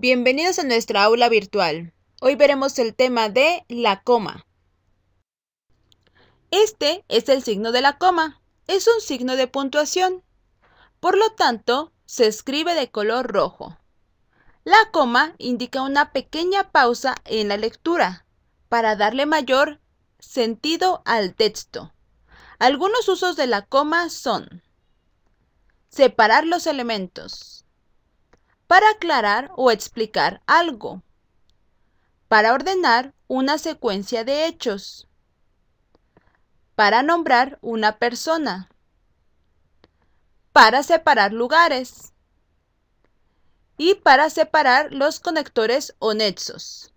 Bienvenidos a nuestra aula virtual. Hoy veremos el tema de la coma. Este es el signo de la coma. Es un signo de puntuación. Por lo tanto, se escribe de color rojo. La coma indica una pequeña pausa en la lectura para darle mayor sentido al texto. Algunos usos de la coma son separar los elementos para aclarar o explicar algo, para ordenar una secuencia de hechos, para nombrar una persona, para separar lugares y para separar los conectores o nexos.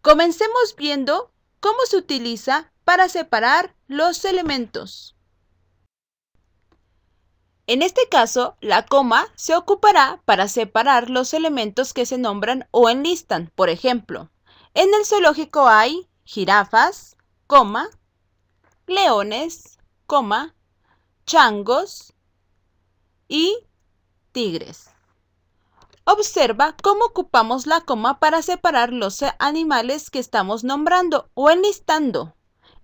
Comencemos viendo cómo se utiliza para separar los elementos. En este caso, la coma se ocupará para separar los elementos que se nombran o enlistan. Por ejemplo, en el zoológico hay jirafas, coma, leones, coma, changos y tigres. Observa cómo ocupamos la coma para separar los animales que estamos nombrando o enlistando.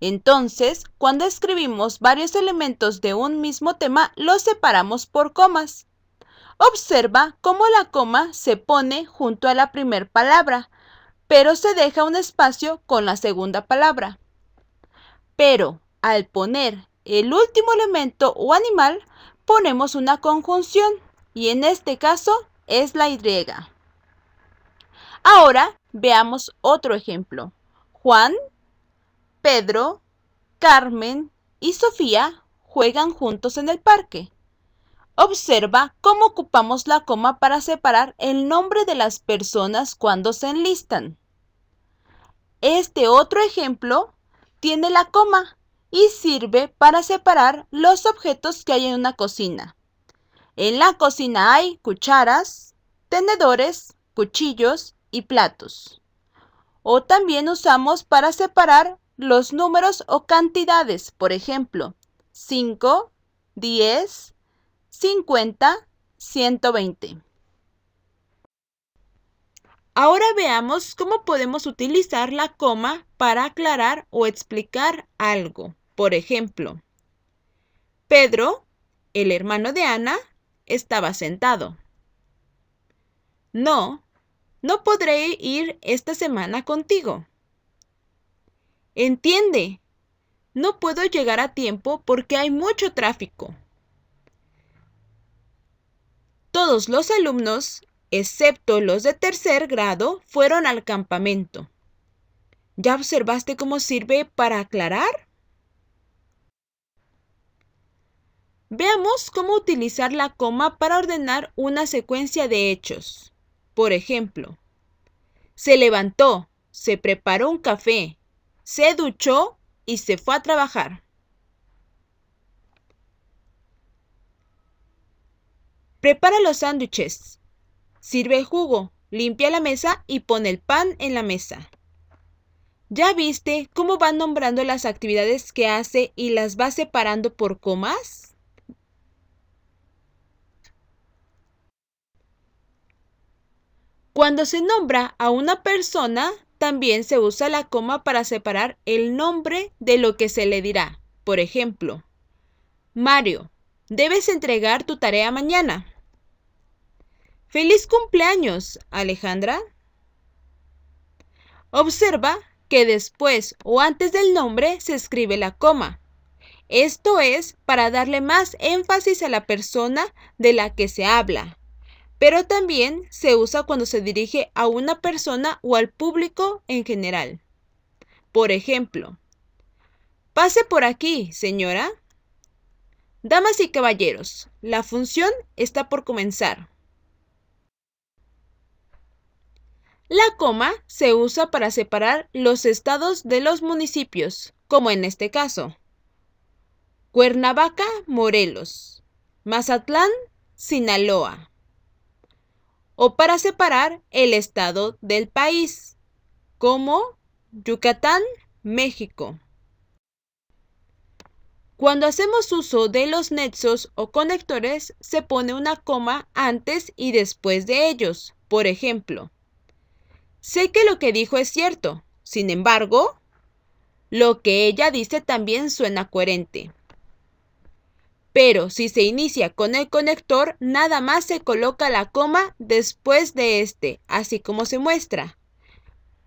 Entonces, cuando escribimos varios elementos de un mismo tema, los separamos por comas. Observa cómo la coma se pone junto a la primera palabra, pero se deja un espacio con la segunda palabra. Pero, al poner el último elemento o animal, ponemos una conjunción, y en este caso es la Y. Ahora veamos otro ejemplo. Juan Pedro, Carmen y Sofía juegan juntos en el parque. Observa cómo ocupamos la coma para separar el nombre de las personas cuando se enlistan. Este otro ejemplo tiene la coma y sirve para separar los objetos que hay en una cocina. En la cocina hay cucharas, tenedores, cuchillos y platos. O también usamos para separar los números o cantidades, por ejemplo, 5, 10, 50, 120. Ahora veamos cómo podemos utilizar la coma para aclarar o explicar algo. Por ejemplo, Pedro, el hermano de Ana, estaba sentado. No, no podré ir esta semana contigo. Entiende, no puedo llegar a tiempo porque hay mucho tráfico. Todos los alumnos, excepto los de tercer grado, fueron al campamento. ¿Ya observaste cómo sirve para aclarar? Veamos cómo utilizar la coma para ordenar una secuencia de hechos. Por ejemplo, se levantó, se preparó un café, se duchó y se fue a trabajar. Prepara los sándwiches. Sirve jugo, limpia la mesa y pone el pan en la mesa. ¿Ya viste cómo va nombrando las actividades que hace y las va separando por comas? Cuando se nombra a una persona, también se usa la coma para separar el nombre de lo que se le dirá. Por ejemplo, Mario, debes entregar tu tarea mañana. Feliz cumpleaños, Alejandra. Observa que después o antes del nombre se escribe la coma. Esto es para darle más énfasis a la persona de la que se habla pero también se usa cuando se dirige a una persona o al público en general. Por ejemplo, pase por aquí, señora. Damas y caballeros, la función está por comenzar. La coma se usa para separar los estados de los municipios, como en este caso. Cuernavaca, Morelos. Mazatlán, Sinaloa o para separar el estado del país, como Yucatán, México. Cuando hacemos uso de los nexos o conectores, se pone una coma antes y después de ellos. Por ejemplo, sé que lo que dijo es cierto, sin embargo, lo que ella dice también suena coherente pero si se inicia con el conector, nada más se coloca la coma después de este, así como se muestra.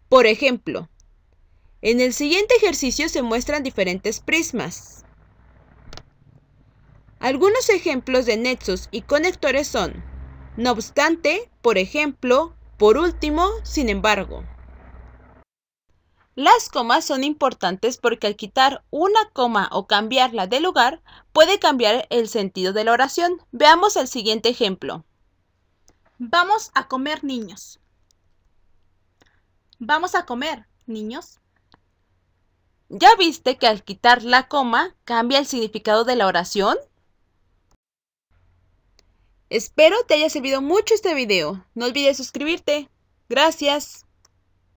Por ejemplo, en el siguiente ejercicio se muestran diferentes prismas. Algunos ejemplos de nexos y conectores son, no obstante, por ejemplo, por último, sin embargo. Las comas son importantes porque al quitar una coma o cambiarla de lugar puede cambiar el sentido de la oración. Veamos el siguiente ejemplo. Vamos a comer niños. Vamos a comer niños. ¿Ya viste que al quitar la coma cambia el significado de la oración? Espero te haya servido mucho este video. No olvides suscribirte. Gracias.